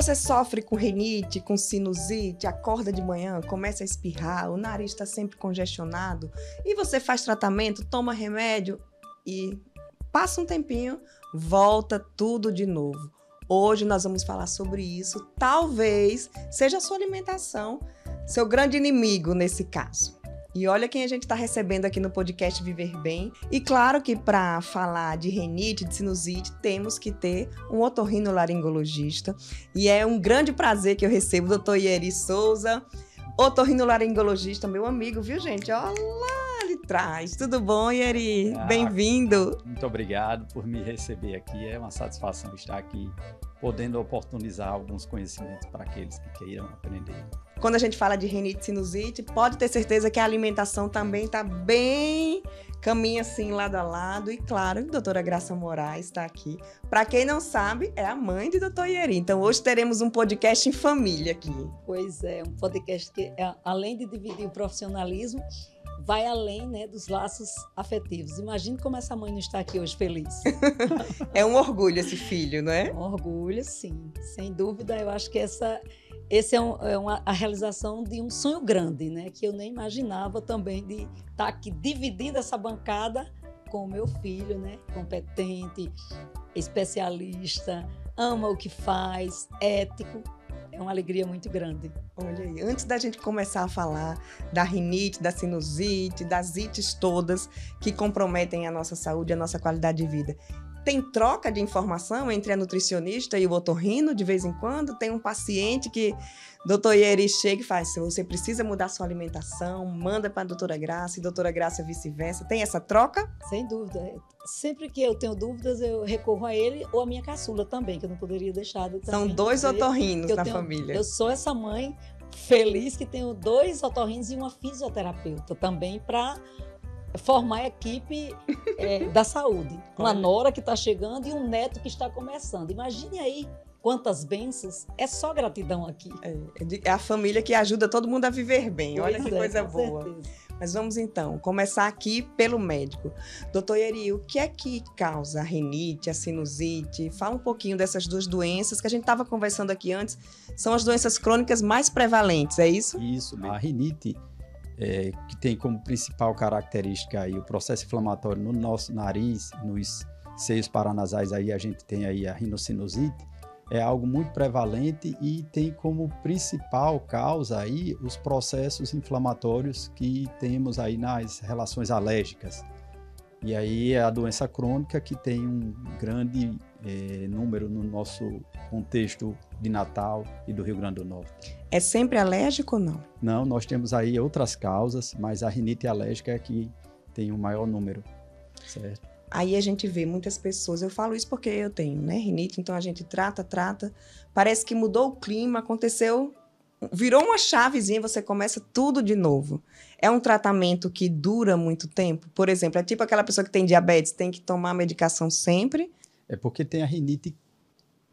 Você sofre com renite, com sinusite, acorda de manhã, começa a espirrar, o nariz está sempre congestionado e você faz tratamento, toma remédio e passa um tempinho, volta tudo de novo. Hoje nós vamos falar sobre isso. Talvez seja a sua alimentação seu grande inimigo nesse caso. E olha quem a gente está recebendo aqui no podcast Viver Bem. E claro que para falar de renite, de sinusite, temos que ter um otorrinolaringologista. E é um grande prazer que eu recebo o doutor Ieri Souza, otorrinolaringologista, meu amigo, viu, gente? Olá! traz. Tudo bom, Yeri? Ah, Bem-vindo. Muito obrigado por me receber aqui. É uma satisfação estar aqui, podendo oportunizar alguns conhecimentos para aqueles que queiram aprender. Quando a gente fala de rinite sinusite, pode ter certeza que a alimentação também está bem caminha assim lado a lado. E claro, a doutora Graça Moraes está aqui. Para quem não sabe, é a mãe de doutor Ieri. Então hoje teremos um podcast em família aqui. Pois é, um podcast que, é, além de dividir o profissionalismo, vai além né, dos laços afetivos. Imagine como essa mãe não está aqui hoje feliz. é um orgulho esse filho, não é? Um orgulho, sim. Sem dúvida, eu acho que essa esse é, um, é, uma, a realização de um sonho grande, né? Que eu nem imaginava também de estar tá aqui dividindo essa bancada com o meu filho, né? Competente, especialista, ama o que faz, ético é uma alegria muito grande. Olha aí, antes da gente começar a falar da rinite, da sinusite, das ites todas que comprometem a nossa saúde, a nossa qualidade de vida, tem troca de informação entre a nutricionista e o otorrino de vez em quando. Tem um paciente que doutor Ieri chega e faz: assim, você precisa mudar sua alimentação, manda para a doutora Graça e doutora Graça vice-versa. Tem essa troca? Sem dúvida. Sempre que eu tenho dúvidas, eu recorro a ele ou a minha caçula também, que eu não poderia deixar. De São dois otorrinos na tenho, família. Eu sou essa mãe feliz que tenho dois otorrinos e uma fisioterapeuta também para formar a equipe é, da saúde. Uma nora que está chegando e um neto que está começando. Imagine aí quantas bênçãos. É só gratidão aqui. É, é, é a família que ajuda todo mundo a viver bem. Pois Olha que é, coisa boa. Certeza. Mas vamos então começar aqui pelo médico. Doutor Yeri, o que é que causa a rinite, a sinusite? Fala um pouquinho dessas duas doenças que a gente estava conversando aqui antes. São as doenças crônicas mais prevalentes, é isso? Isso, mesmo. a rinite é, que tem como principal característica aí o processo inflamatório no nosso nariz, nos seios paranasais, aí a gente tem aí a rinocinusite, é algo muito prevalente e tem como principal causa aí os processos inflamatórios que temos aí nas relações alérgicas. E aí é a doença crônica que tem um grande é, número no nosso contexto de Natal e do Rio Grande do Norte. É sempre alérgico ou não? Não, nós temos aí outras causas, mas a rinite alérgica é que tem o maior número, certo? Aí a gente vê muitas pessoas, eu falo isso porque eu tenho, né, rinite, então a gente trata, trata, parece que mudou o clima, aconteceu, virou uma chavezinha, você começa tudo de novo. É um tratamento que dura muito tempo? Por exemplo, é tipo aquela pessoa que tem diabetes, tem que tomar medicação sempre é porque tem a rinite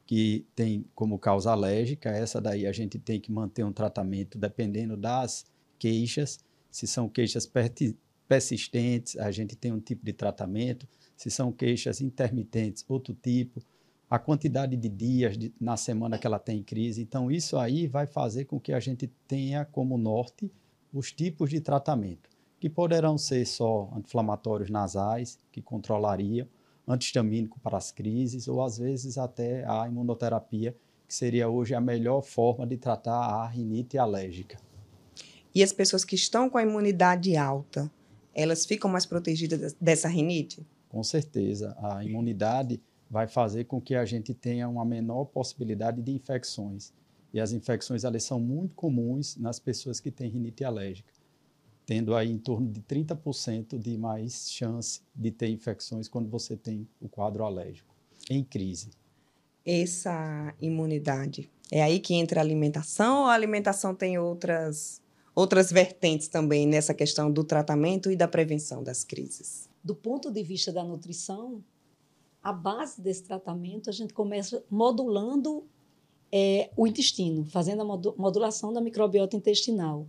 que tem como causa alérgica, essa daí a gente tem que manter um tratamento dependendo das queixas, se são queixas persistentes, a gente tem um tipo de tratamento, se são queixas intermitentes, outro tipo, a quantidade de dias de, na semana que ela tem crise. Então, isso aí vai fazer com que a gente tenha como norte os tipos de tratamento, que poderão ser só anti-inflamatórios nasais, que controlariam, antihistamínico para as crises, ou às vezes até a imunoterapia, que seria hoje a melhor forma de tratar a rinite alérgica. E as pessoas que estão com a imunidade alta, elas ficam mais protegidas dessa rinite? Com certeza. A imunidade vai fazer com que a gente tenha uma menor possibilidade de infecções. E as infecções elas são muito comuns nas pessoas que têm rinite alérgica tendo aí em torno de 30% de mais chance de ter infecções quando você tem o quadro alérgico em crise. Essa imunidade é aí que entra a alimentação ou a alimentação tem outras outras vertentes também nessa questão do tratamento e da prevenção das crises? Do ponto de vista da nutrição, a base desse tratamento a gente começa modulando é, o intestino, fazendo a modulação da microbiota intestinal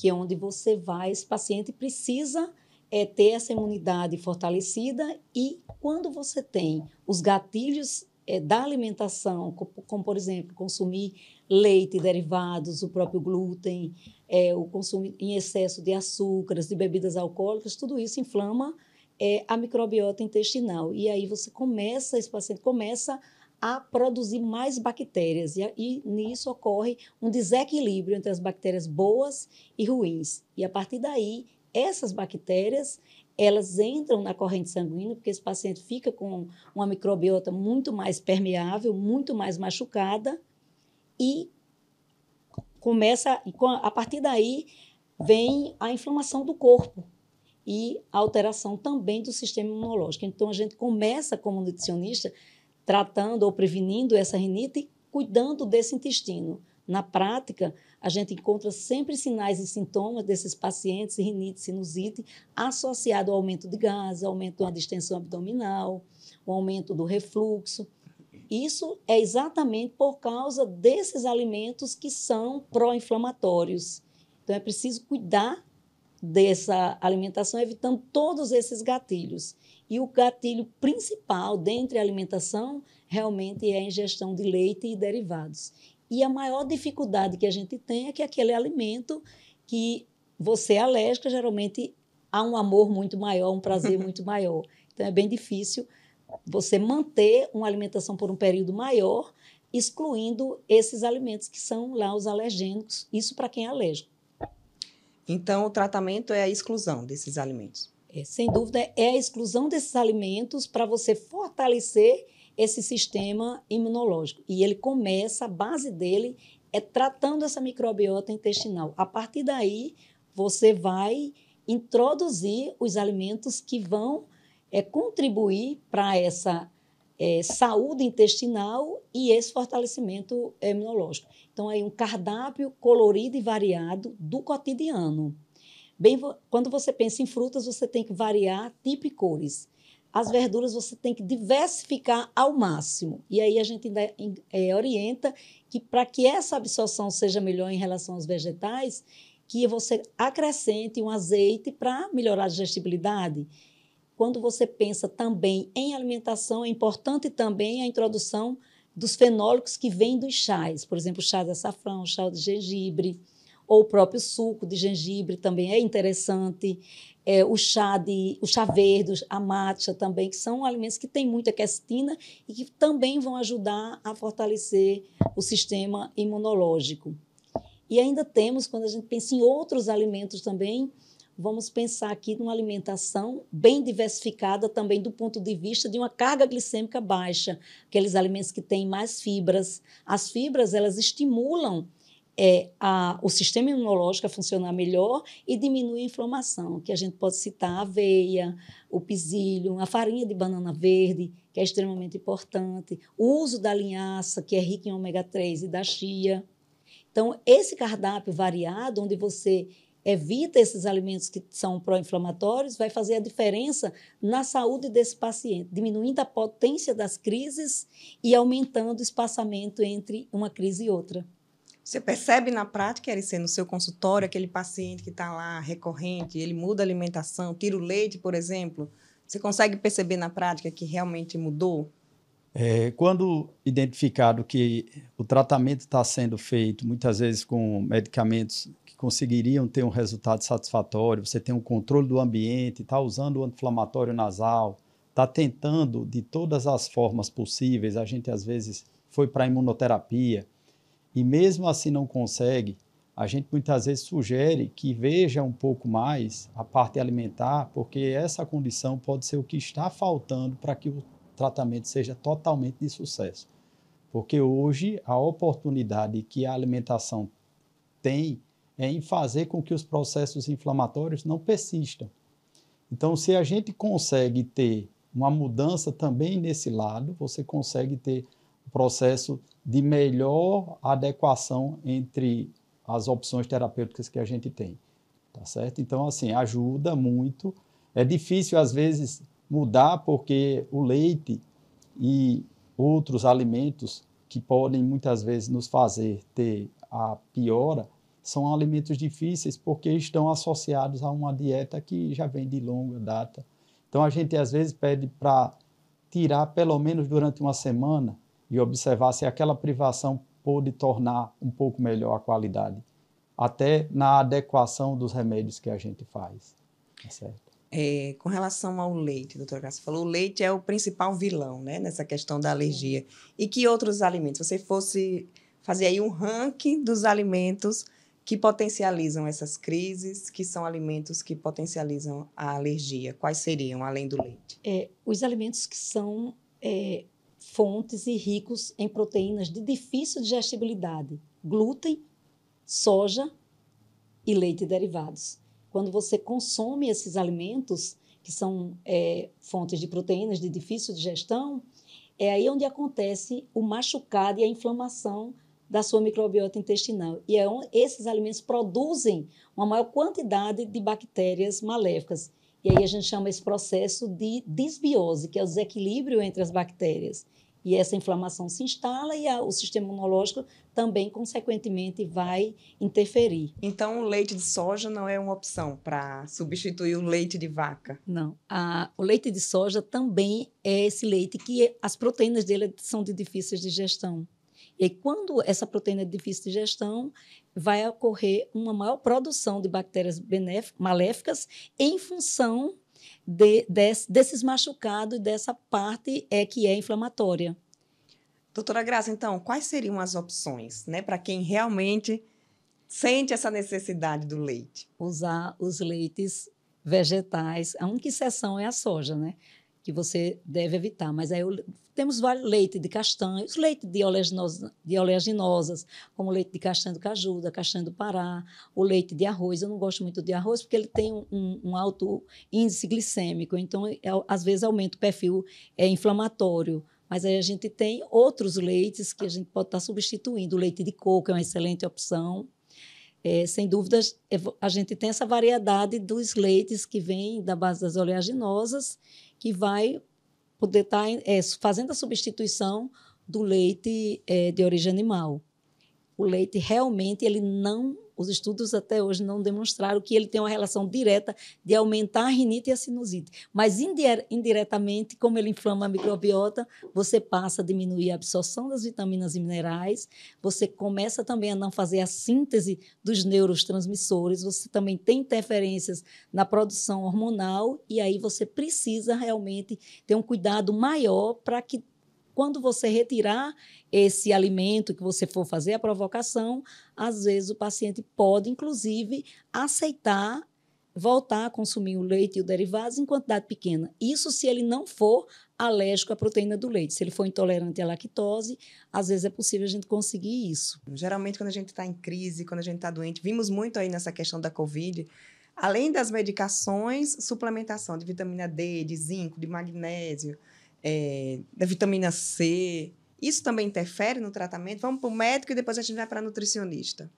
que é onde você vai, esse paciente precisa é, ter essa imunidade fortalecida e quando você tem os gatilhos é, da alimentação, como, como, por exemplo, consumir leite e derivados, o próprio glúten, é, o consumo em excesso de açúcares, de bebidas alcoólicas, tudo isso inflama é, a microbiota intestinal. E aí você começa, esse paciente começa a a produzir mais bactérias. E, e, nisso ocorre um desequilíbrio entre as bactérias boas e ruins. E a partir daí, essas bactérias elas entram na corrente sanguínea, porque esse paciente fica com uma microbiota muito mais permeável, muito mais machucada, e começa, a partir daí, vem a inflamação do corpo, e alteração também do sistema imunológico. Então, a gente começa como nutricionista tratando ou prevenindo essa rinite, cuidando desse intestino. Na prática, a gente encontra sempre sinais e sintomas desses pacientes, rinite, sinusite, associado ao aumento de gases, aumento da distensão abdominal, o aumento do refluxo. Isso é exatamente por causa desses alimentos que são pró-inflamatórios. Então, é preciso cuidar dessa alimentação, evitando todos esses gatilhos. E o gatilho principal dentre a alimentação realmente é a ingestão de leite e derivados. E a maior dificuldade que a gente tem é que aquele alimento que você é alérgica, geralmente há um amor muito maior, um prazer muito maior. Então é bem difícil você manter uma alimentação por um período maior, excluindo esses alimentos que são lá os alergênicos, isso para quem é alérgico. Então o tratamento é a exclusão desses alimentos é, sem dúvida, é a exclusão desses alimentos para você fortalecer esse sistema imunológico. E ele começa, a base dele é tratando essa microbiota intestinal. A partir daí, você vai introduzir os alimentos que vão é, contribuir para essa é, saúde intestinal e esse fortalecimento é, imunológico. Então, aí é um cardápio colorido e variado do cotidiano. Bem, quando você pensa em frutas, você tem que variar tipo e cores. As verduras você tem que diversificar ao máximo. E aí a gente ainda é, orienta que para que essa absorção seja melhor em relação aos vegetais, que você acrescente um azeite para melhorar a digestibilidade. Quando você pensa também em alimentação, é importante também a introdução dos fenólicos que vêm dos chás, por exemplo, chá de açafrão, chá de gengibre, ou o próprio suco de gengibre também é interessante. É, o chá de o chá verde, a matcha também, que são alimentos que têm muita quercetina e que também vão ajudar a fortalecer o sistema imunológico. E ainda temos, quando a gente pensa em outros alimentos também, vamos pensar aqui numa alimentação bem diversificada também do ponto de vista de uma carga glicêmica baixa, aqueles alimentos que têm mais fibras. As fibras, elas estimulam é, a, o sistema imunológico a funcionar melhor e diminui a inflamação, que a gente pode citar a aveia, o pisílio, a farinha de banana verde, que é extremamente importante, o uso da linhaça, que é rica em ômega 3, e da chia. Então, esse cardápio variado, onde você evita esses alimentos que são pró-inflamatórios, vai fazer a diferença na saúde desse paciente, diminuindo a potência das crises e aumentando o espaçamento entre uma crise e outra. Você percebe na prática, Eric, no seu consultório, aquele paciente que está lá recorrente, ele muda a alimentação, tira o leite, por exemplo. Você consegue perceber na prática que realmente mudou? É, quando identificado que o tratamento está sendo feito, muitas vezes com medicamentos que conseguiriam ter um resultado satisfatório, você tem um controle do ambiente, está usando o anti-inflamatório nasal, está tentando de todas as formas possíveis, a gente às vezes foi para a imunoterapia, e mesmo assim não consegue, a gente muitas vezes sugere que veja um pouco mais a parte alimentar, porque essa condição pode ser o que está faltando para que o tratamento seja totalmente de sucesso. Porque hoje a oportunidade que a alimentação tem é em fazer com que os processos inflamatórios não persistam. Então, se a gente consegue ter uma mudança também nesse lado, você consegue ter um processo de melhor adequação entre as opções terapêuticas que a gente tem, tá certo? Então, assim, ajuda muito. É difícil, às vezes, mudar porque o leite e outros alimentos que podem, muitas vezes, nos fazer ter a piora, são alimentos difíceis porque estão associados a uma dieta que já vem de longa data. Então, a gente, às vezes, pede para tirar, pelo menos durante uma semana, e observar se aquela privação pode tornar um pouco melhor a qualidade, até na adequação dos remédios que a gente faz. Tá certo? É, com relação ao leite, doutora Graça falou, o leite é o principal vilão né, nessa questão da alergia. E que outros alimentos? Você fosse fazer aí um ranking dos alimentos que potencializam essas crises, que são alimentos que potencializam a alergia? Quais seriam, além do leite? É, os alimentos que são é, fontes e ricos em proteínas de difícil digestibilidade, glúten, soja e leite derivados. Quando você consome esses alimentos, que são é, fontes de proteínas de difícil digestão, é aí onde acontece o machucado e a inflamação da sua microbiota intestinal. E é esses alimentos produzem uma maior quantidade de bactérias maléficas. E aí a gente chama esse processo de desbiose, que é o desequilíbrio entre as bactérias. E essa inflamação se instala e a, o sistema imunológico também, consequentemente, vai interferir. Então, o leite de soja não é uma opção para substituir o leite de vaca? Não. A, o leite de soja também é esse leite que as proteínas dele são de difícil digestão. E quando essa proteína é de difícil digestão, vai ocorrer uma maior produção de bactérias maléficas em função de, desses machucados e dessa parte é que é inflamatória. Doutora Graça, então, quais seriam as opções né, para quem realmente sente essa necessidade do leite? Usar os leites vegetais. A única exceção é a soja, né? que você deve evitar. Mas aí eu, temos vários leite de castanhos, leite de, de oleaginosas, como leite de castanha do caju, da castanha do Pará, o leite de arroz. Eu não gosto muito de arroz porque ele tem um, um alto índice glicêmico, então é às vezes aumenta o perfil é, inflamatório. Mas aí a gente tem outros leites que a gente pode estar substituindo. O leite de coco é uma excelente opção. É, sem dúvidas, é a gente tem essa variedade dos leites que vêm da base das oleaginosas que vai poder tá estar é, fazendo a substituição do leite é, de origem animal. O leite realmente ele não os estudos até hoje não demonstraram que ele tem uma relação direta de aumentar a rinite e a sinusite. Mas indiretamente, como ele inflama a microbiota, você passa a diminuir a absorção das vitaminas e minerais, você começa também a não fazer a síntese dos neurotransmissores, você também tem interferências na produção hormonal e aí você precisa realmente ter um cuidado maior para que quando você retirar esse alimento que você for fazer a provocação, às vezes o paciente pode, inclusive, aceitar voltar a consumir o leite e o derivados em quantidade pequena. Isso se ele não for alérgico à proteína do leite. Se ele for intolerante à lactose, às vezes é possível a gente conseguir isso. Geralmente, quando a gente está em crise, quando a gente está doente, vimos muito aí nessa questão da Covid, além das medicações, suplementação de vitamina D, de zinco, de magnésio, é, da vitamina C. Isso também interfere no tratamento? Vamos para o médico e depois a gente vai para a nutricionista.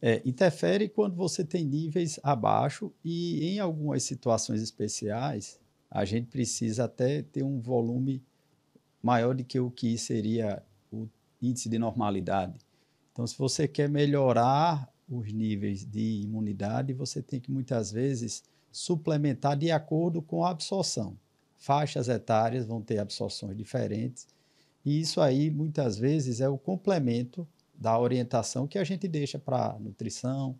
É, interfere quando você tem níveis abaixo e em algumas situações especiais a gente precisa até ter um volume maior do que o que seria o índice de normalidade. Então, se você quer melhorar os níveis de imunidade, você tem que muitas vezes suplementar de acordo com a absorção faixas etárias vão ter absorções diferentes. E isso aí, muitas vezes, é o complemento da orientação que a gente deixa para nutrição,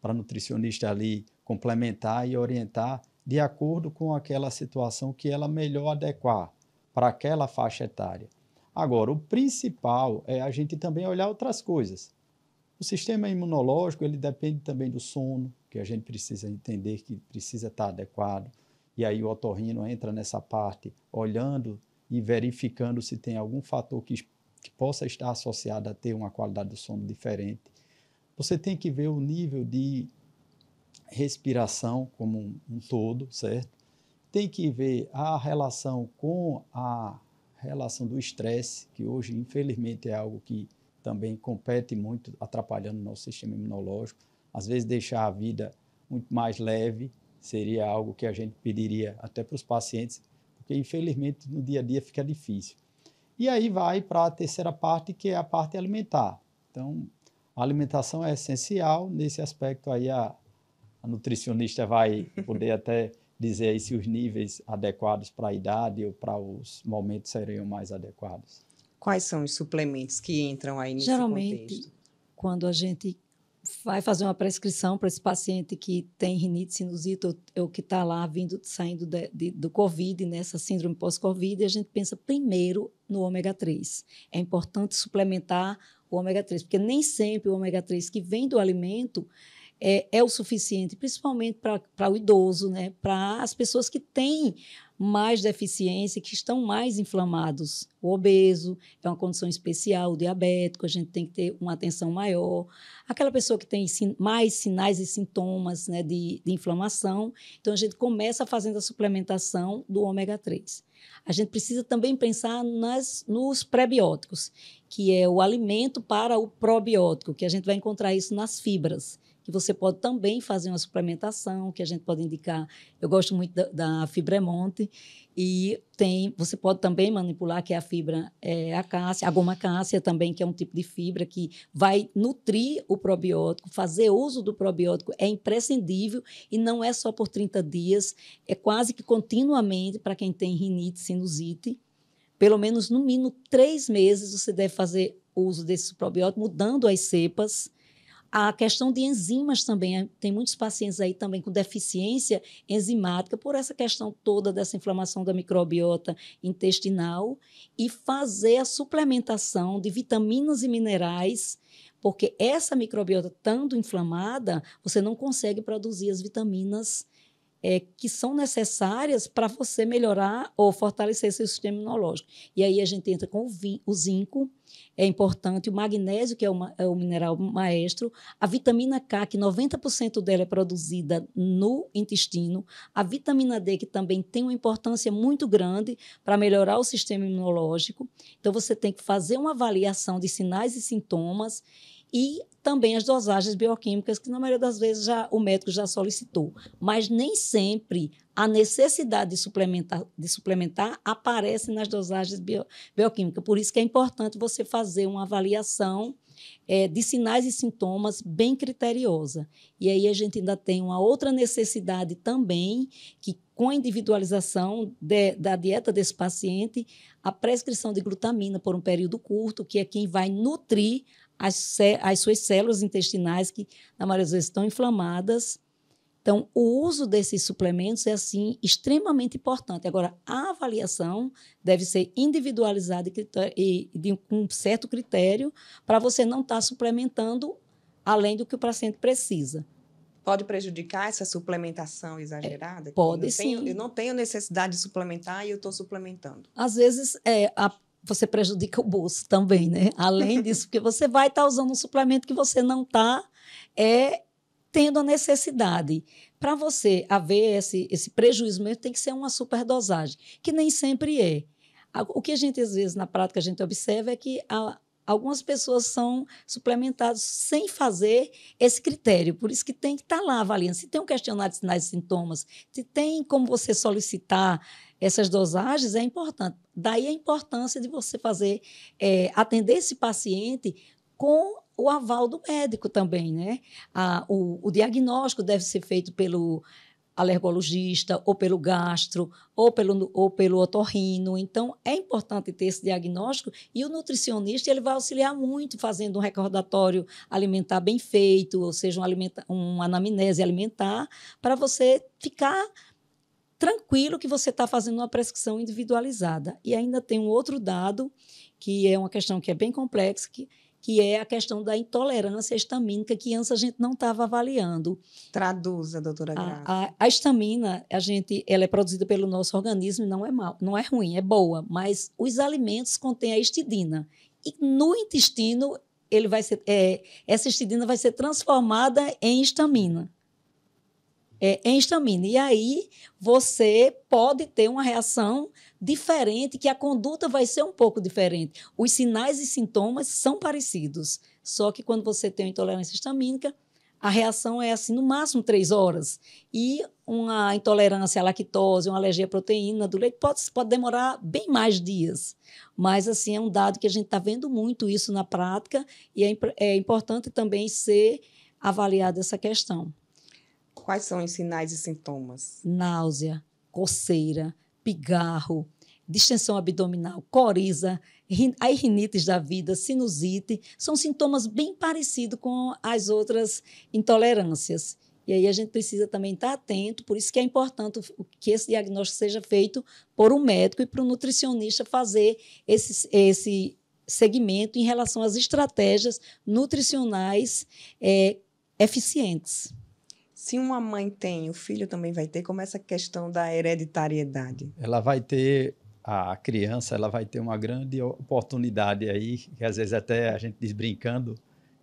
para nutricionista ali complementar e orientar de acordo com aquela situação que ela melhor adequar para aquela faixa etária. Agora, o principal é a gente também olhar outras coisas. O sistema imunológico, ele depende também do sono, que a gente precisa entender que precisa estar adequado e aí o otorrino entra nessa parte olhando e verificando se tem algum fator que, que possa estar associado a ter uma qualidade do sono diferente. Você tem que ver o nível de respiração como um, um todo, certo? Tem que ver a relação com a relação do estresse, que hoje, infelizmente, é algo que também compete muito, atrapalhando o nosso sistema imunológico. Às vezes, deixar a vida muito mais leve, seria algo que a gente pediria até para os pacientes, porque infelizmente no dia a dia fica difícil. E aí vai para a terceira parte, que é a parte alimentar. Então, a alimentação é essencial, nesse aspecto aí a, a nutricionista vai poder até dizer aí se os níveis adequados para a idade ou para os momentos seriam mais adequados. Quais são os suplementos que entram aí nesse Geralmente, contexto? quando a gente vai fazer uma prescrição para esse paciente que tem rinite sinusite ou, que está lá vindo, saindo de, de, do COVID, nessa né, síndrome pós-COVID, e a gente pensa primeiro no ômega 3. É importante suplementar o ômega 3, porque nem sempre o ômega 3 que vem do alimento é, é o suficiente, principalmente para o idoso, né? para as pessoas que têm mais deficiência, que estão mais inflamados. O obeso é uma condição especial, o diabético, a gente tem que ter uma atenção maior. Aquela pessoa que tem mais sinais e sintomas né, de, de inflamação. Então, a gente começa fazendo a suplementação do ômega 3. A gente precisa também pensar nas, nos prebióticos, que é o alimento para o probiótico, que a gente vai encontrar isso nas fibras que você pode também fazer uma suplementação, que a gente pode indicar. Eu gosto muito da, da Fibremonte e tem, você pode também manipular que é a fibra é, acácia, a goma acácia também, que é um tipo de fibra que vai nutrir o probiótico, fazer uso do probiótico é imprescindível e não é só por 30 dias, é quase que continuamente para quem tem rinite, sinusite, pelo menos no mínimo três meses você deve fazer uso desse probiótico, mudando as cepas, a questão de enzimas também, eh, tem muitos pacientes aí também com deficiência enzimática por essa questão toda dessa inflamação da microbiota intestinal e fazer a suplementação de vitaminas e minerais porque essa microbiota estando inflamada, você não consegue produzir as vitaminas é, que são necessárias para você melhorar ou fortalecer seu sistema imunológico. E aí a gente entra com o, vin, o zinco, é importante, o magnésio, que é, uma, é, o mineral maestro, a vitamina K, que 90% dela é produzida no intestino, a vitamina D, que também tem uma importância muito grande para melhorar o sistema imunológico. Então, você tem que fazer uma avaliação de sinais e sintomas e também as dosagens bioquímicas, que na maioria das vezes já, o médico já solicitou. Mas nem sempre a necessidade de suplementar, de suplementar aparece nas dosagens bio, bioquímicas. Por isso que é importante você fazer uma avaliação é, de sinais e sintomas bem criteriosa. E aí a gente ainda tem uma outra necessidade também, que com a individualização de, da dieta desse paciente, a prescrição de glutamina por um período curto, que é quem vai nutrir as, as suas células intestinais, que na maioria das vezes estão inflamadas. Então, o uso desses suplementos é, assim, extremamente importante. Agora, a avaliação deve ser individualizada e, de um certo critério para você não estar tá suplementando além do que o paciente precisa. Pode prejudicar essa suplementação exagerada? É, pode eu sim. Tenho, eu não tenho necessidade de suplementar e eu estou suplementando. Às vezes, é, a, você prejudica o bolso também, né? Além disso, porque você vai estar tá usando um suplemento que você não está é, tendo a necessidade. Para você haver esse, esse prejuízo tem que ser uma superdosagem, que nem sempre é. O que a gente, às vezes, na prática, a gente observa é que a, Algumas pessoas são suplementadas sem fazer esse critério. Por isso que tem que estar tá lá avaliando. Se tem um questionário de sinais e sintomas, se tem como você solicitar essas dosagens, é importante. Daí a importância de você fazer, é, atender esse paciente com o aval do médico também, né? A, o, o diagnóstico deve ser feito pelo alergologista, ou pelo gastro, ou pelo, ou pelo otorrino. Então, é importante ter esse diagnóstico e o nutricionista ele vai auxiliar muito fazendo um recordatório alimentar bem feito, ou seja, um alimenta, uma anamnese alimentar, para você ficar tranquilo que você está fazendo uma prescrição individualizada. E ainda tem um outro dado, que é uma questão que é bem complexa, que que é a questão da intolerância estamínica, que antes a gente não estava avaliando. Traduza, doutora Graça. A, a, a, a gente, ela é produzida pelo nosso organismo e não é, mal, não é ruim, é boa, mas os alimentos contêm a estidina E no intestino, ele vai ser, é, essa estidina vai ser transformada em estamina, É, em estamina E aí você pode ter uma reação diferente, que a conduta vai ser um pouco diferente. Os sinais e sintomas são parecidos, só que quando você tem uma intolerância histamínica, a reação é assim, no máximo três horas. E uma intolerância à lactose, uma alergia à proteína do leite pode, pode demorar bem mais dias. Mas, assim, é um dado que a gente está vendo muito isso na prática e é, é importante também ser avaliada essa questão. Quais são os sinais e sintomas? Náusea, coceira, pigarro, distensão abdominal, coriza, a rinites da vida, sinusite, são sintomas bem parecidos com as outras intolerâncias. E aí a gente precisa também estar atento, por isso que é importante que esse diagnóstico seja feito por um médico e para o nutricionista fazer esse, esse segmento em relação às estratégias nutricionais é, eficientes se uma mãe tem, o filho também vai ter, como essa questão da hereditariedade? Ela vai ter, a criança, ela vai ter uma grande oportunidade aí, que às vezes até a gente diz brincando,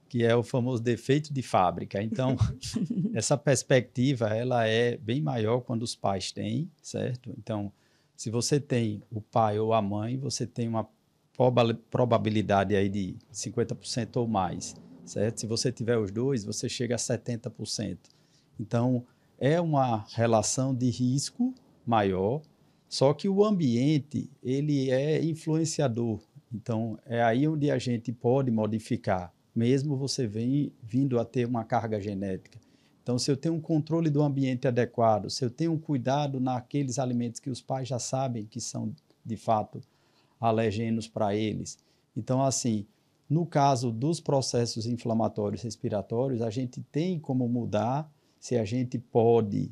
que é o famoso defeito de fábrica. Então, essa perspectiva, ela é bem maior quando os pais têm, certo? Então, se você tem o pai ou a mãe, você tem uma probabilidade aí de 50% ou mais, certo? Se você tiver os dois, você chega a 70%. Então, é uma relação de risco maior, só que o ambiente, ele é influenciador. Então, é aí onde a gente pode modificar, mesmo você vem, vindo a ter uma carga genética. Então, se eu tenho um controle do ambiente adequado, se eu tenho um cuidado naqueles alimentos que os pais já sabem que são, de fato, alergenos para eles. Então, assim, no caso dos processos inflamatórios respiratórios, a gente tem como mudar se a gente pode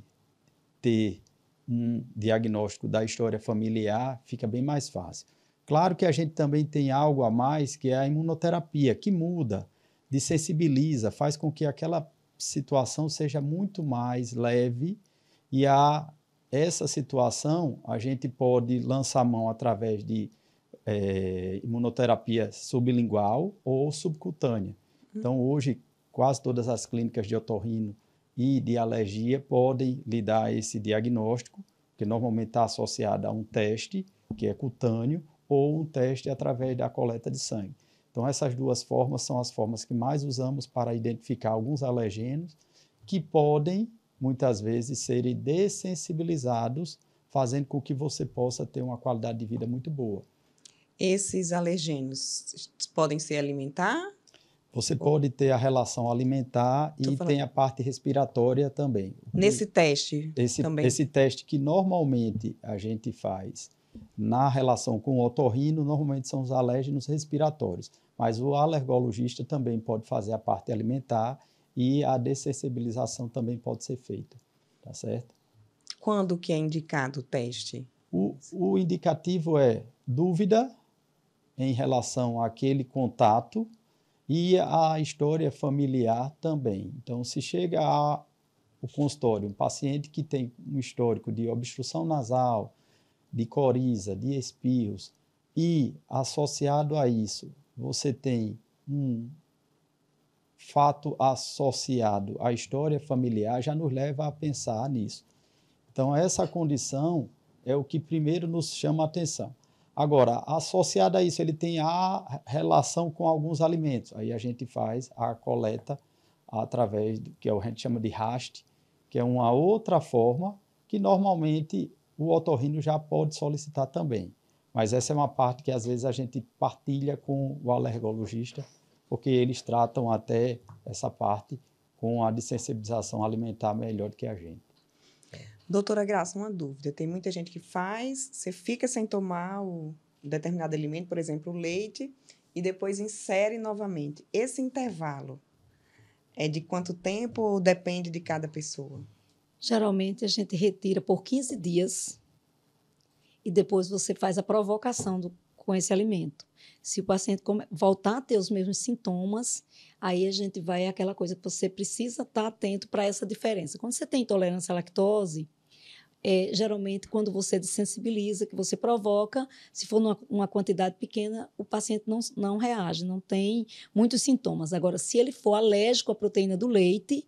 ter um diagnóstico da história familiar, fica bem mais fácil. Claro que a gente também tem algo a mais, que é a imunoterapia, que muda, desensibiliza, faz com que aquela situação seja muito mais leve e a essa situação a gente pode lançar mão através de é, imunoterapia sublingual ou subcutânea. Hum. Então, hoje, quase todas as clínicas de otorrino e de alergia podem lhe dar esse diagnóstico, que normalmente está associado a um teste, que é cutâneo, ou um teste através da coleta de sangue. Então, essas duas formas são as formas que mais usamos para identificar alguns alergenos que podem, muitas vezes, serem dessensibilizados, fazendo com que você possa ter uma qualidade de vida muito boa. Esses alergenos podem ser alimentar, você pode ter a relação alimentar Tô e falando. tem a parte respiratória também. Nesse e, teste esse, também. Esse teste que normalmente a gente faz na relação com o otorrino, normalmente são os alérgenos respiratórios. Mas o alergologista também pode fazer a parte alimentar e a dessensibilização também pode ser feita, tá certo? Quando que é indicado o teste? O, o indicativo é dúvida em relação àquele contato e a história familiar também. Então, se chega ao consultório um paciente que tem um histórico de obstrução nasal, de coriza, de espirros, e associado a isso, você tem um fato associado à história familiar, já nos leva a pensar nisso. Então, essa condição é o que primeiro nos chama a atenção. Agora, associado a isso, ele tem a relação com alguns alimentos. Aí a gente faz a coleta através do que é a gente chama de RAST, que é uma outra forma que normalmente o otorrino já pode solicitar também. Mas essa é uma parte que às vezes a gente partilha com o alergologista, porque eles tratam até essa parte com a dessensibilização alimentar melhor do que a gente. Doutora Graça, uma dúvida. Tem muita gente que faz, você fica sem tomar o determinado alimento, por exemplo, o leite, e depois insere novamente. Esse intervalo é de quanto tempo ou depende de cada pessoa? Geralmente a gente retira por 15 dias e depois você faz a provocação do, com esse alimento. Se o paciente come, voltar a ter os mesmos sintomas, aí a gente vai é aquela coisa que você precisa estar atento para essa diferença. Quando você tem intolerância à lactose, é, geralmente, quando você desensibiliza, que você provoca, se for numa, uma quantidade pequena, o paciente não, não reage, não tem muitos sintomas. Agora, se ele for alérgico à proteína do leite,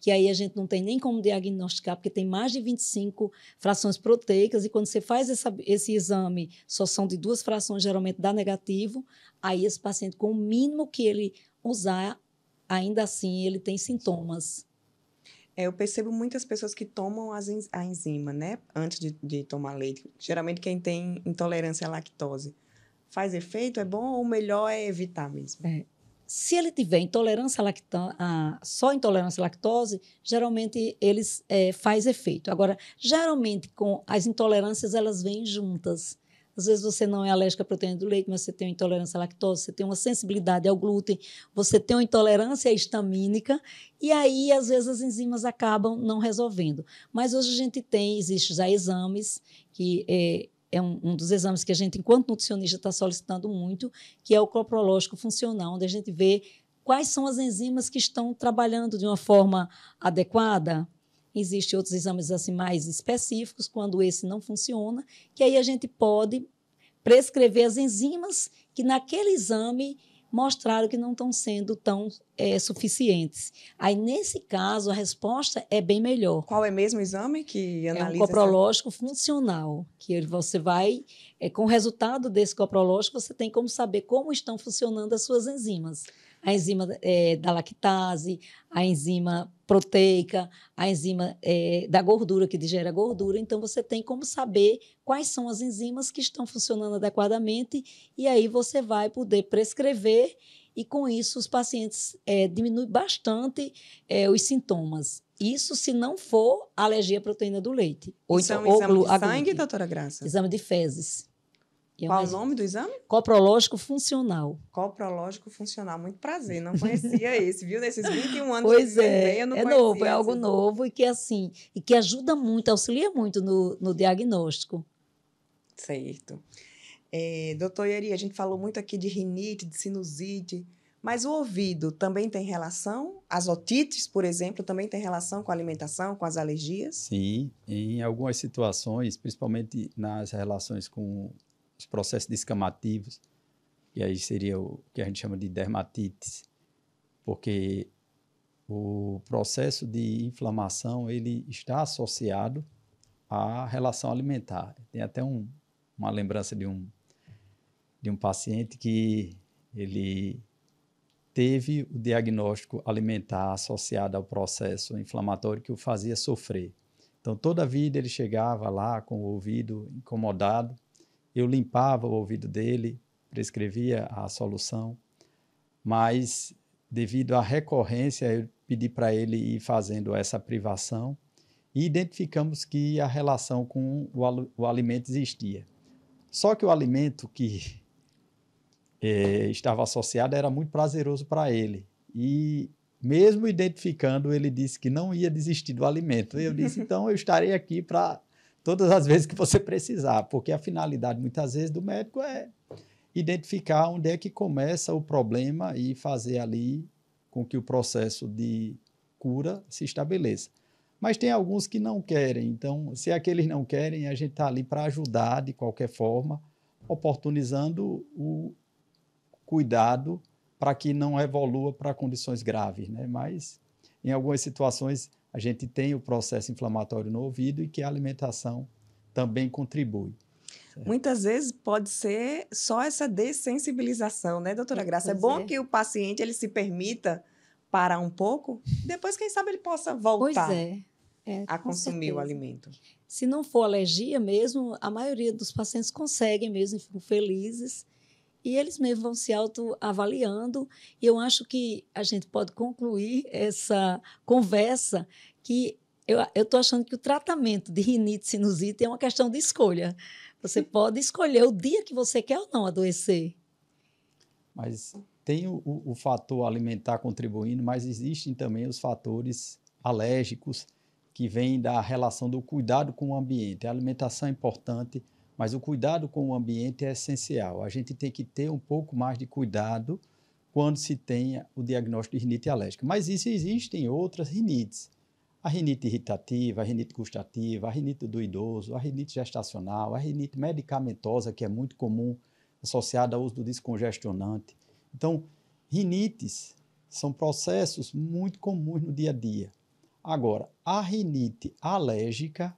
que aí a gente não tem nem como diagnosticar, porque tem mais de 25 frações proteicas, e quando você faz essa, esse exame, só são de duas frações, geralmente dá negativo, aí esse paciente, com o mínimo que ele usar, ainda assim ele tem sintomas. É, eu percebo muitas pessoas que tomam enz a enzima, né? Antes de, de, tomar leite. Geralmente quem tem intolerância à lactose. Faz efeito? É bom ou melhor é evitar mesmo? É. Se ele tiver intolerância à lactose, só intolerância à lactose, geralmente eles é, faz efeito. Agora, geralmente com as intolerâncias elas vêm juntas. Às vezes você não é alérgico à proteína do leite, mas você tem uma intolerância à lactose, você tem uma sensibilidade ao glúten, você tem uma intolerância à histamínica, e aí às vezes as enzimas acabam não resolvendo. Mas hoje a gente tem, existem já exames que é, é um, um, dos exames que a gente, enquanto nutricionista, está solicitando muito, que é o coprológico funcional, onde a gente vê quais são as enzimas que estão trabalhando de uma forma adequada Existem outros exames assim mais específicos, quando esse não funciona, que aí a gente pode prescrever as enzimas que naquele exame mostraram que não estão sendo tão é, suficientes. Aí, nesse caso, a resposta é bem melhor. Qual é mesmo o exame que analisa? É um coprológico essa... funcional, que você vai, é, com o resultado desse coprológico, você tem como saber como estão funcionando as suas enzimas a enzima é, da lactase, a enzima proteica, a enzima é, da gordura, que digera gordura. Então, você tem como saber quais são as enzimas que estão funcionando adequadamente e aí você vai poder prescrever e, com isso, os pacientes é, diminuem bastante é, os sintomas. Isso se não for alergia à proteína do leite. Ou, isso é então, é um exame ou, de sangue, doutora Graça? Exame de fezes. É Qual o nome do exame? Coprológico funcional. Coprológico funcional. Muito prazer, não conhecia esse, viu? Nesses 21 anos pois de é, bem, não é novo, esse. é algo novo e que assim, e que ajuda muito, auxilia muito no, no diagnóstico. Certo. É, doutor Yeri, a gente falou muito aqui de rinite, de sinusite, mas o ouvido também tem relação? As otites, por exemplo, também tem relação com a alimentação, com as alergias? Sim, em algumas situações, principalmente nas relações com os processos descamativos, que aí seria o que a gente chama de dermatites, porque o processo de inflamação ele está associado à relação alimentar. Tem até um, uma lembrança de um, de um paciente que ele teve o diagnóstico alimentar associado ao processo inflamatório que o fazia sofrer. Então, toda a vida ele chegava lá com o ouvido incomodado eu limpava o ouvido dele, prescrevia a solução, mas devido à recorrência, eu pedi para ele ir fazendo essa privação e identificamos que a relação com o, o alimento existia. Só que o alimento que eh, estava associado era muito prazeroso para ele. E mesmo identificando, ele disse que não ia desistir do alimento. Eu disse, então eu estarei aqui para todas as vezes que você precisar, porque a finalidade muitas vezes do médico é identificar onde é que começa o problema e fazer ali com que o processo de cura se estabeleça. Mas tem alguns que não querem, então, se aqueles é não querem, a gente está ali para ajudar de qualquer forma, oportunizando o cuidado para que não evolua para condições graves, né? Mas em algumas situações a gente tem o processo inflamatório no ouvido e que a alimentação também contribui. Muitas vezes pode ser só essa dessensibilização, né, doutora é, Graça? É bom é. que o paciente ele se permita parar um pouco, depois, quem sabe, ele possa voltar é. É, a consumir certeza. o alimento. Se não for alergia mesmo, a maioria dos pacientes conseguem mesmo, ficam felizes e eles mesmos vão se autoavaliando. E eu acho que a gente pode concluir essa conversa que eu estou achando que o tratamento de rinite sinusite é uma questão de escolha. Você hum. pode escolher o dia que você quer ou não adoecer. Mas tem o, o fator alimentar contribuindo, mas existem também os fatores alérgicos que vêm da relação do cuidado com o ambiente. A alimentação é importante, mas o cuidado com o ambiente é essencial. A gente tem que ter um pouco mais de cuidado quando se tem o diagnóstico de rinite alérgica. Mas isso existem outras rinites. A rinite irritativa, a rinite gustativa, a rinite do idoso, a rinite gestacional, a rinite medicamentosa, que é muito comum associada ao uso do descongestionante. Então, rinites são processos muito comuns no dia a dia. Agora, a rinite alérgica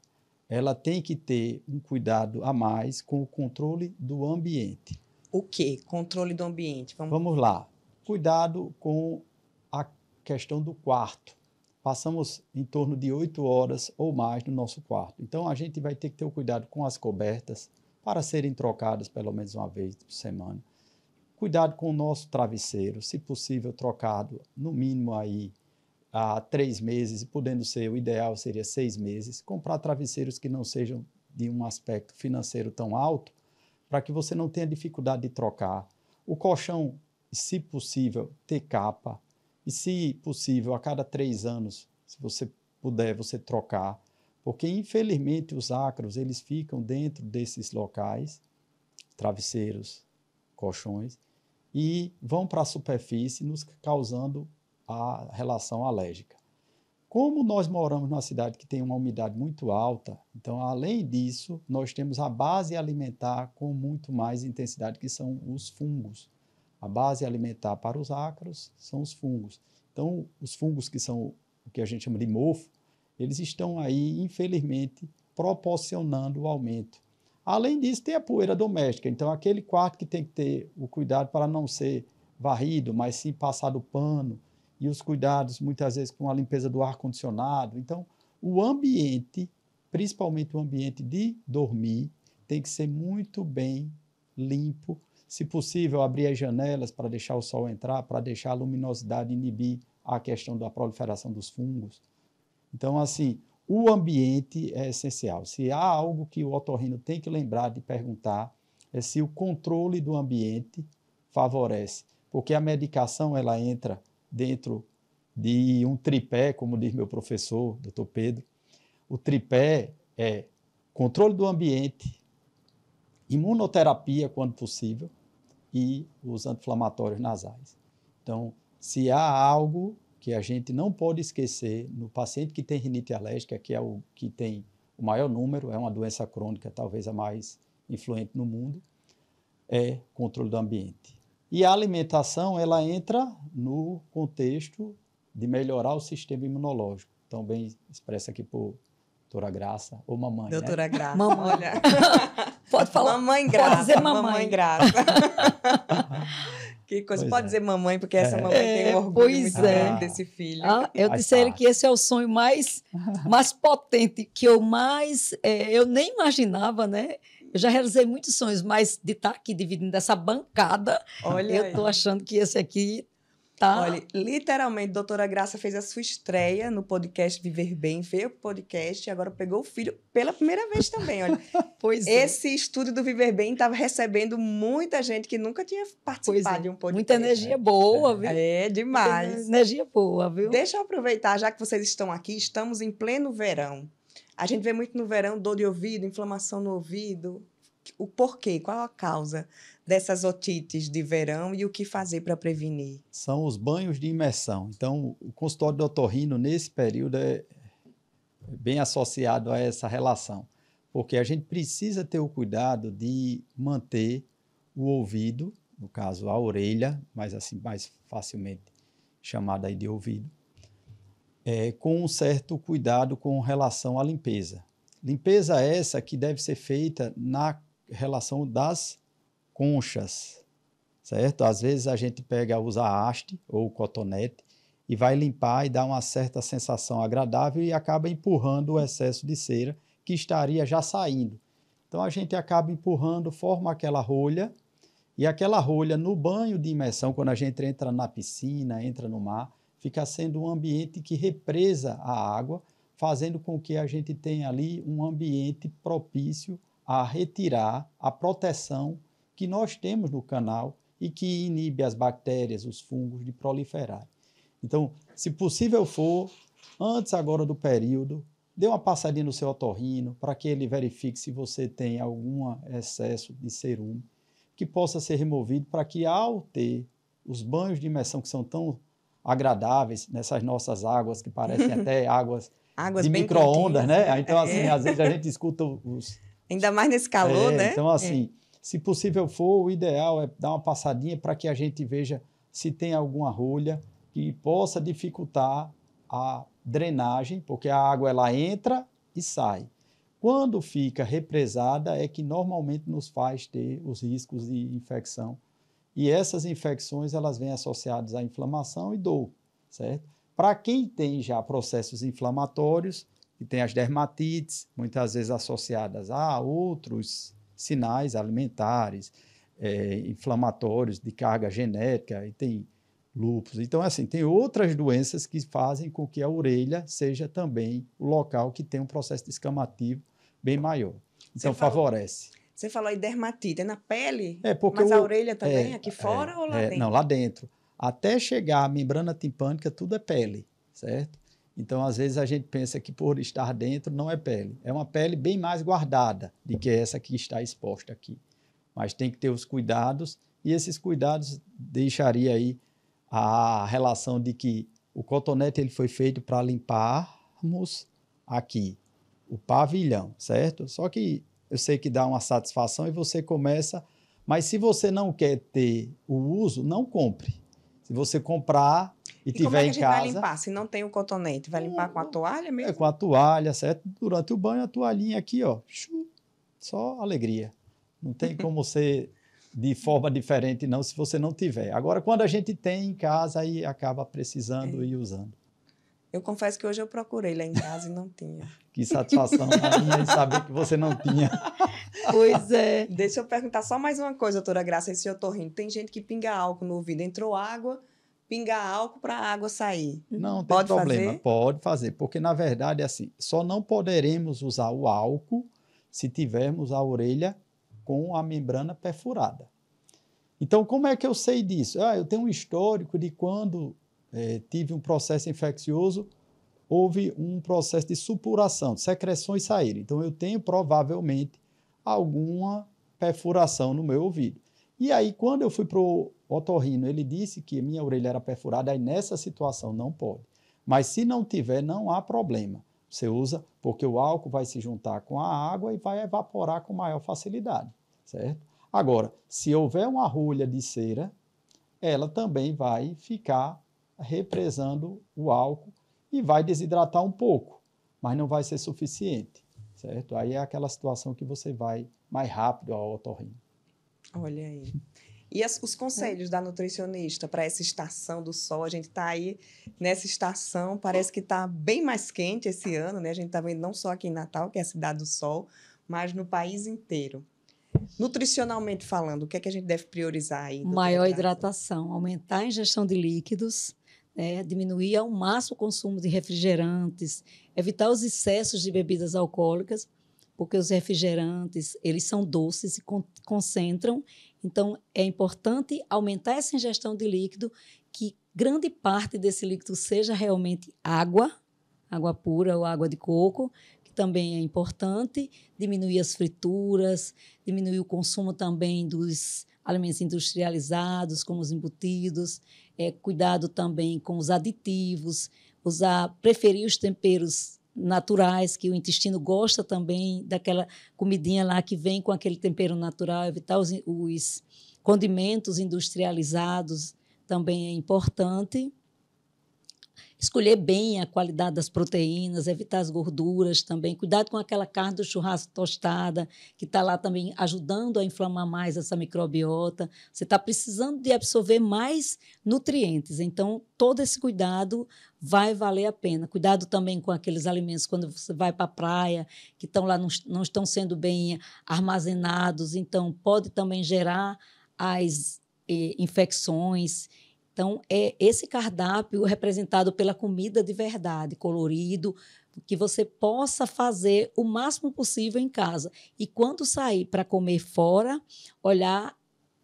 ela tem que ter um cuidado a mais com o controle do ambiente. O que? Controle do ambiente. Vamos... Vamos lá. Cuidado com a questão do quarto. Passamos em torno de oito horas ou mais no nosso quarto. Então a gente vai ter que ter o cuidado com as cobertas para serem trocadas pelo menos uma vez por semana. Cuidado com o nosso travesseiro, se possível trocado no mínimo aí a três meses, podendo ser o ideal seria seis meses, comprar travesseiros que não sejam de um aspecto financeiro tão alto, para que você não tenha dificuldade de trocar. O colchão, se possível, ter capa. E, se possível, a cada três anos, se você puder, você trocar. Porque, infelizmente, os ácaros eles ficam dentro desses locais, travesseiros, colchões, e vão para a superfície, nos causando a relação alérgica. Como nós moramos numa cidade que tem uma umidade muito alta, então, além disso, nós temos a base alimentar com muito mais intensidade, que são os fungos. A base alimentar para os ácaros são os fungos. Então, os fungos que são o que a gente chama de mofo, eles estão aí, infelizmente, proporcionando o aumento. Além disso, tem a poeira doméstica. Então, aquele quarto que tem que ter o cuidado para não ser varrido, mas sim passado pano, e os cuidados muitas vezes com a limpeza do ar condicionado. Então, o ambiente, principalmente o ambiente de dormir, tem que ser muito bem limpo. Se possível, abrir as janelas para deixar o sol entrar, para deixar a luminosidade inibir a questão da proliferação dos fungos. Então, assim, o ambiente é essencial. Se há algo que o otorrino tem que lembrar de perguntar, é se o controle do ambiente favorece, porque a medicação ela entra dentro de um tripé, como diz meu professor, doutor Pedro. O tripé é controle do ambiente, imunoterapia, quando possível, e os anti-inflamatórios nasais. Então, se há algo que a gente não pode esquecer no paciente que tem rinite alérgica, que é o que tem o maior número, é uma doença crônica, talvez a mais influente no mundo, é controle do ambiente. E a alimentação, ela entra no contexto de melhorar o sistema imunológico, tão bem expressa aqui por doutora Graça ou mamãe, né? Doutora né? Graça. Mamãe, olha. Pode falar. Mamãe Graça. Pode dizer mamãe. mamãe Graça. que coisa. Pois Pode é. dizer mamãe, porque essa é. mamãe tem é, orgulho pois muito é. grande desse filho. Ah, eu disse a ele que esse é o sonho mais, mais potente, que eu mais... É, eu nem imaginava, né? Eu já realizei muitos sonhos, mas de estar tá aqui dividindo essa bancada, Olha eu estou achando que esse aqui tá. Olha, literalmente, doutora Graça fez a sua estreia no podcast Viver Bem, veio o podcast e agora pegou o filho pela primeira vez também. Olha, pois é. Esse estúdio do Viver Bem estava recebendo muita gente que nunca tinha participado é. de um podcast. Muita energia boa, viu? É, é, demais. Muita energia boa, viu? Deixa eu aproveitar, já que vocês estão aqui, estamos em pleno verão. A gente vê muito no verão dor de ouvido, inflamação no ouvido. O porquê, qual a causa dessas otites de verão e o que fazer para prevenir? São os banhos de imersão. Então, o consultório do otorrino nesse período é bem associado a essa relação, porque a gente precisa ter o cuidado de manter o ouvido, no caso a orelha, mas assim mais facilmente chamada de ouvido, é, com um certo cuidado com relação à limpeza. Limpeza essa que deve ser feita na relação das conchas, certo? Às vezes a gente pega, usa haste ou cotonete e vai limpar e dá uma certa sensação agradável e acaba empurrando o excesso de cera que estaria já saindo. Então a gente acaba empurrando, forma aquela rolha e aquela rolha no banho de imersão, quando a gente entra na piscina, entra no mar, fica sendo um ambiente que represa a água, fazendo com que a gente tenha ali um ambiente propício a retirar a proteção que nós temos no canal e que inibe as bactérias, os fungos de proliferar. Então, se possível for, antes agora do período, dê uma passadinha no seu otorrino para que ele verifique se você tem algum excesso de serum que possa ser removido para que ao ter os banhos de imersão que são tão agradáveis nessas nossas águas, que parecem até águas, águas de micro-ondas, né? Então, assim, é. às vezes a gente escuta os. Ainda mais nesse calor, é, né? Então, é. assim, é. se possível for, o ideal é dar uma passadinha para que a gente veja se tem alguma rolha que possa dificultar a drenagem, porque a água ela entra e sai. Quando fica represada, é que normalmente nos faz ter os riscos de infecção e essas infecções elas vêm associadas à inflamação e dor, certo? Para quem tem já processos inflamatórios, e tem as dermatites, muitas vezes associadas a outros sinais alimentares, é, inflamatórios de carga genética, e tem lúpus. Então, assim, tem outras doenças que fazem com que a orelha seja também o local que tem um processo descamativo bem maior. Então, favorece. Você falou aí dermatite, é na pele? É, porque Mas eu, a orelha também, é, aqui é, fora é, ou lá é, dentro? Não, lá dentro. Até chegar a membrana timpânica, tudo é pele, certo? Então, às vezes, a gente pensa que por estar dentro não é pele. É uma pele bem mais guardada do que essa que está exposta aqui. Mas tem que ter os cuidados, e esses cuidados deixaria aí a relação de que o cotonete ele foi feito para limparmos aqui o pavilhão, certo? Só que eu sei que dá uma satisfação e você começa. Mas se você não quer ter o uso, não compre. Se você comprar e, e tiver como é que a casa. vai limpar? Se não tem o cotonete, vai limpar com a toalha mesmo? É com a toalha, certo? Durante o banho, a toalhinha aqui, ó. Só alegria. Não tem como ser de forma diferente, não, se você não tiver. Agora, quando a gente tem em casa, aí acaba precisando é. e usando. Eu confesso que hoje eu procurei lá em casa e não tinha. que satisfação de né? saber que você não tinha. Pois é. Deixa eu perguntar só mais uma coisa, doutora Graça, esse eu tô rindo. Tem gente que pinga álcool no ouvido. Entrou água, pinga álcool para a água sair. Não, Pode tem problema. Fazer? Pode fazer. Porque, na verdade, é assim, só não poderemos usar o álcool se tivermos a orelha com a membrana perfurada. Então, como é que eu sei disso? Ah, eu tenho um histórico de quando é, tive um processo infeccioso, houve um processo de supuração, de secreções saírem. Então, eu tenho provavelmente alguma perfuração no meu ouvido. E aí, quando eu fui para o otorrino, ele disse que minha orelha era perfurada, aí nessa situação não pode. Mas se não tiver, não há problema. Você usa, porque o álcool vai se juntar com a água e vai evaporar com maior facilidade, certo? Agora, se houver uma rolha de cera, ela também vai ficar represando o álcool e vai desidratar um pouco, mas não vai ser suficiente, certo? Aí é aquela situação que você vai mais rápido ao otorrino. Olha aí. E as, os conselhos da nutricionista para essa estação do sol? A gente está aí nessa estação, parece que está bem mais quente esse ano, né? A gente está vendo não só aqui em Natal, que é a cidade do sol, mas no país inteiro. Nutricionalmente falando, o que é que a gente deve priorizar aí? Maior hidratação, aumentar a ingestão de líquidos, é, diminuir ao máximo o consumo de refrigerantes, evitar os excessos de bebidas alcoólicas, porque os refrigerantes eles são doces e concentram. Então é importante aumentar essa ingestão de líquido, que grande parte desse líquido seja realmente água, água pura ou água de coco, que também é importante. Diminuir as frituras, diminuir o consumo também dos alimentos industrializados, como os embutidos é, cuidado também com os aditivos, usar, preferir os temperos naturais, que o intestino gosta também daquela comidinha lá que vem com aquele tempero natural, evitar os, os condimentos industrializados também é importante escolher bem a qualidade das proteínas, evitar as gorduras também, cuidado com aquela carne do churrasco tostada, que está lá também ajudando a inflamar mais essa microbiota. Você está precisando de absorver mais nutrientes, então todo esse cuidado vai valer a pena. Cuidado também com aqueles alimentos quando você vai para a praia, que estão lá, não, não estão sendo bem armazenados, então pode também gerar as eh, infecções. Então, é esse cardápio representado pela comida de verdade, colorido, que você possa fazer o máximo possível em casa. E quando sair para comer fora, olhar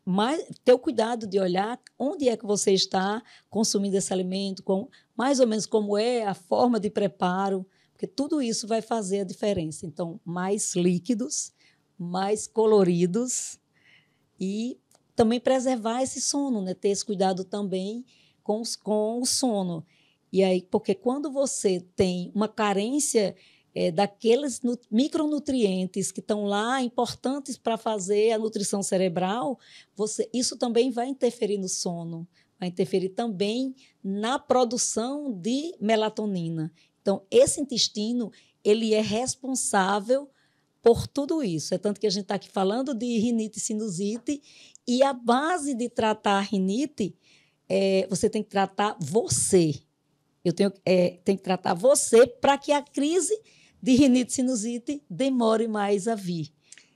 mais, ter o cuidado de olhar onde é que você está consumindo esse alimento, com, mais ou menos como é a forma de preparo, porque tudo isso vai fazer a diferença. Então, mais líquidos, mais coloridos e também preservar esse sono, né? Ter esse cuidado também com, os, com o sono. E aí, porque quando você tem uma carência é, daqueles micronutrientes que estão lá importantes para fazer a nutrição cerebral, você, isso também vai interferir no sono, vai interferir também na produção de melatonina. Então, esse intestino ele é responsável por tudo isso. É tanto que a gente está aqui falando de rinite e sinusite e a base de tratar a rinite é você tem que tratar você. Eu tenho é, tem que tratar você para que a crise de rinite sinusite demore mais a vir.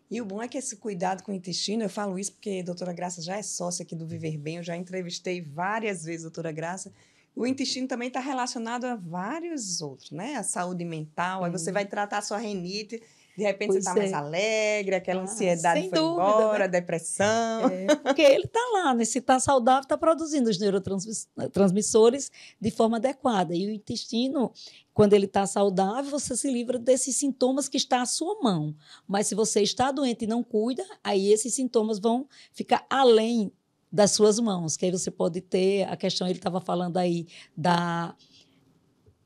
E o bom é que esse cuidado com o intestino, eu falo isso porque a doutora Graça já é sócia aqui do Viver Bem, eu já entrevistei várias vezes a doutora Graça. O intestino também está relacionado a vários outros, né? A saúde mental, hum. aí você uhum. vai tratar a sua renite de repente tá pois você está é. mais alegre, aquela ah, ansiedade foi dúvida, embora, né? depressão. É, porque ele está lá, né? se está saudável, está produzindo os neurotransmissores de forma adequada. E o intestino, quando ele está saudável, você se livra desses sintomas que está à sua mão. Mas se você está doente e não cuida, aí esses sintomas vão ficar além das suas mãos, que aí você pode ter a questão, ele estava falando aí da,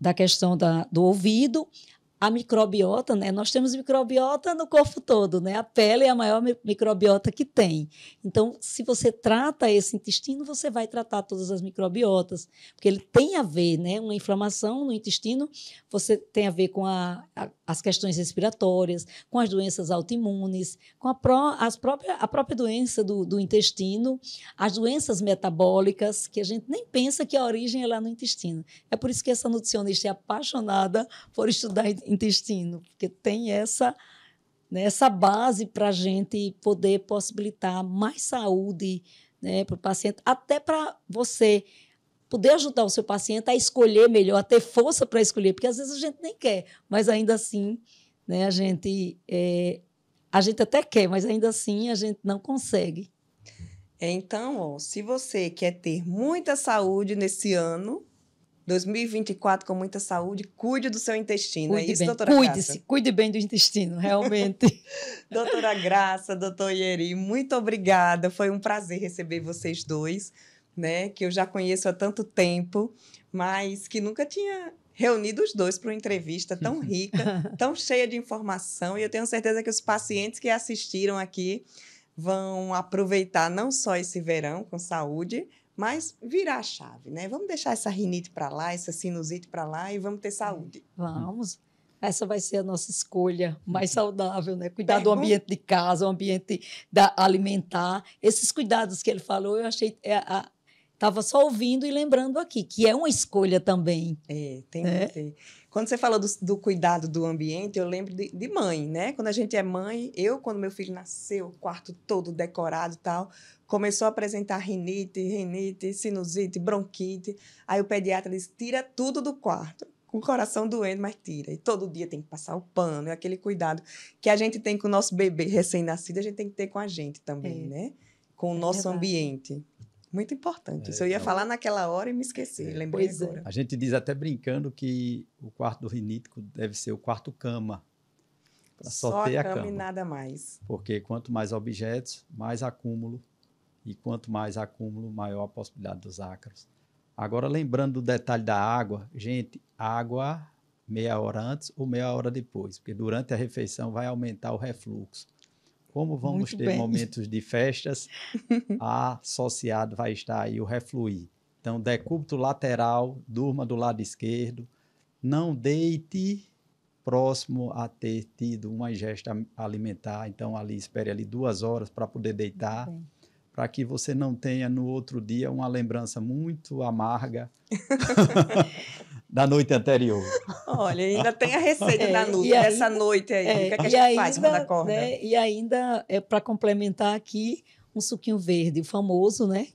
da questão da, do ouvido, a microbiota, né? Nós temos microbiota no corpo todo, né? A pele é a maior microbiota que tem. Então, se você trata esse intestino, você vai tratar todas as microbiotas, porque ele tem a ver, né? Uma inflamação no intestino, você tem a ver com a, a, as questões respiratórias, com as doenças autoimunes, com a, pró, as própria, a própria doença do, do intestino, as doenças metabólicas, que a gente nem pensa que a origem é lá no intestino. É por isso que essa nutricionista é apaixonada por estudar intestino, porque tem essa, né, essa base para a gente poder possibilitar mais saúde né, para o paciente, até para você poder ajudar o seu paciente a escolher melhor, a ter força para escolher, porque às vezes a gente nem quer, mas ainda assim né, a gente. É, a gente até quer, mas ainda assim a gente não consegue. É, então, ó, se você quer ter muita saúde nesse ano, 2024 com muita saúde, cuide do seu intestino. É cuide é isso, bem. doutora Cuide-se, cuide bem do intestino, realmente. doutora Graça, doutor Ieri, muito obrigada. Foi um prazer receber vocês dois, né? Que eu já conheço há tanto tempo, mas que nunca tinha reunido os dois para uma entrevista tão rica, tão cheia de informação. E eu tenho certeza que os pacientes que assistiram aqui vão aproveitar não só esse verão com saúde, mas virar a chave, né? Vamos deixar essa rinite para lá, essa sinusite para lá e vamos ter é. saúde. Vamos. Essa vai ser a nossa escolha mais uhum. saudável, né? Cuidar Pergunta. do ambiente de casa, o ambiente da alimentar. Esses cuidados que ele falou, eu achei é, a, Estava só ouvindo e lembrando aqui, que é uma escolha também. É, tem né? que Quando você falou do, do, cuidado do ambiente, eu lembro de, de, mãe, né? Quando a gente é mãe, eu, quando meu filho nasceu, o quarto todo decorado e tal, começou a apresentar rinite, rinite, sinusite, bronquite. Aí o pediatra disse: tira tudo do quarto. Com o coração doendo, mas tira. E todo dia tem que passar o pano, e aquele cuidado que a gente tem com o nosso bebê recém-nascido, a gente tem que ter com a gente também, é. né? Com o é nosso verdade. ambiente. Muito importante. É, Isso eu ia então... falar naquela hora e me esqueci. É, lembrei pois é. agora. É. A gente diz até brincando que o quarto do rinítico deve ser o quarto cama. Para só a cama, a cama e nada mais. Porque quanto mais objetos, mais acúmulo e quanto mais acúmulo, maior a possibilidade dos ácaros. Agora, lembrando do detalhe da água, gente, água meia hora antes ou meia hora depois, porque durante a refeição vai aumentar o refluxo. Como vamos Muito ter bem. momentos de festas, associado vai estar aí o refluir. Então, decúbito lateral, durma do lado esquerdo, não deite próximo a ter tido uma ingesta alimentar, então ali espere ali duas horas para poder deitar para que você não tenha no outro dia uma lembrança muito amarga da noite anterior. Olha, ainda tem a receita é, da Nuca essa noite aí. É, o que, é que a gente ainda, faz quando acorda? Né, e ainda, é, para complementar aqui, um suquinho verde famoso, né?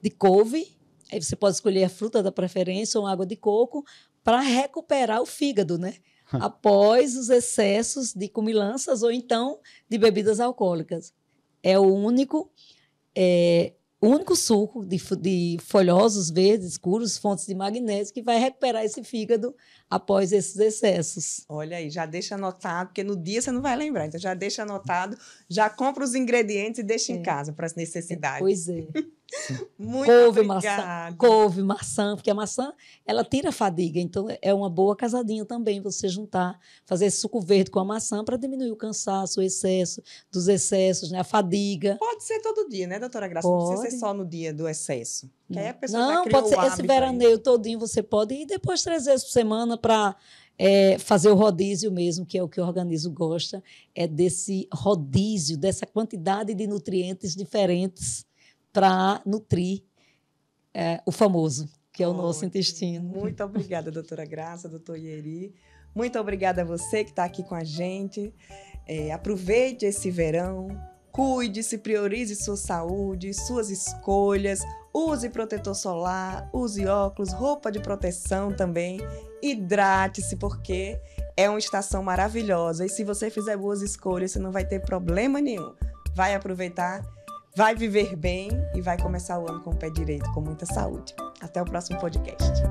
De couve. Aí você pode escolher a fruta da preferência ou água de coco para recuperar o fígado, né? Após os excessos de comilanças ou então de bebidas alcoólicas. É o único é, o único suco de, de, folhosos verdes escuros, fontes de magnésio, que vai recuperar esse fígado após esses excessos. Olha aí, já deixa anotado, porque no dia você não vai lembrar, então já deixa anotado, já compra os ingredientes e deixa é. em casa para as necessidades. É, pois é. Muito couve obrigada. maçã, couve maçã, porque a maçã ela tira a fadiga, então é uma boa casadinha também você juntar, fazer esse suco verde com a maçã para diminuir o cansaço, o excesso dos excessos, né, a fadiga. Pode ser todo dia, né, doutora Graça? Pode. Não precisa ser só no dia do excesso. Que aí a pessoa Não, pode ser esse veraneio aí. todinho você pode ir depois três vezes por semana para é fazer o rodízio mesmo, que é o que o organismo gosta, é desse rodízio, dessa quantidade de nutrientes diferentes para nutrir é, o famoso, que é o nosso intestino. Muito obrigada, doutora Graça, doutor Ieri. Muito obrigada a você que está aqui com a gente. É, aproveite esse verão, cuide-se, priorize sua saúde, suas escolhas, use protetor solar, use óculos, roupa de proteção também, hidrate-se, porque é uma estação maravilhosa e se você fizer boas escolhas, você não vai ter problema nenhum. Vai aproveitar vai viver bem e vai começar o ano com o pé direito, com muita saúde. Até o próximo podcast.